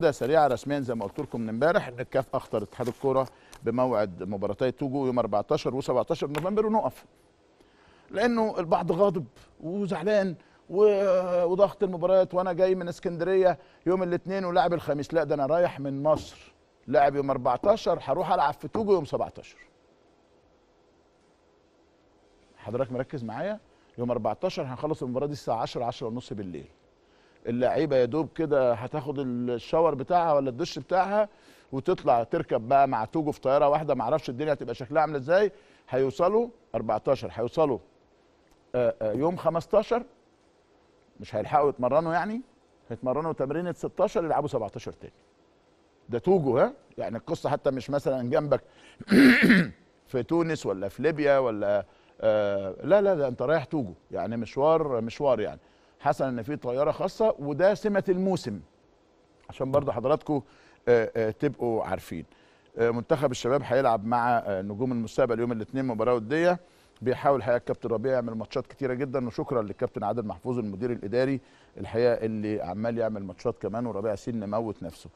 ده سريعه رسميا زي ما قلت لكم من امبارح ان الكاف اخطر اتحاد الكوره بموعد مباراتي توجو يوم 14 و17 نوفمبر ونقف لانه البعض غاضب وزعلان وضغط المباريات وانا جاي من اسكندريه يوم الاثنين ولاعب الخميس لا ده انا رايح من مصر لاعب يوم 14 هروح العب في توجو يوم 17 حضرتك مركز معايا يوم 14 هنخلص المباراه دي الساعه 10 10 ونص بالليل اللعيبه يا دوب كده هتاخد الشاور بتاعها ولا الدش بتاعها وتطلع تركب بقى مع توجو في طياره واحده ما اعرفش الدنيا هتبقى شكلها عامله ازاي هيوصلوا 14 هيوصلوا آه، آه، يوم 15 مش هيلحقوا يتمرنوا يعني هيتمرنوا تمرينه 16 يلعبوا 17 تاني ده توجو ها يعني القصه حتى مش مثلا جنبك في تونس ولا في ليبيا ولا آه لا لا ده انت رايح توجو يعني مشوار مشوار يعني حصل ان في طياره خاصه وده سمه الموسم عشان برضه حضراتكم آه، آه، تبقوا عارفين آه، منتخب الشباب هيلعب مع نجوم المستقبل يوم الاثنين مباراه وديه بيحاول الحقيقه الكابتن ربيع يعمل ماتشات كتيره جدا وشكرا للكابتن عادل محفوظ المدير الاداري الحقيقه اللي عمال يعمل ماتشات كمان وربيع سن مموت نفسه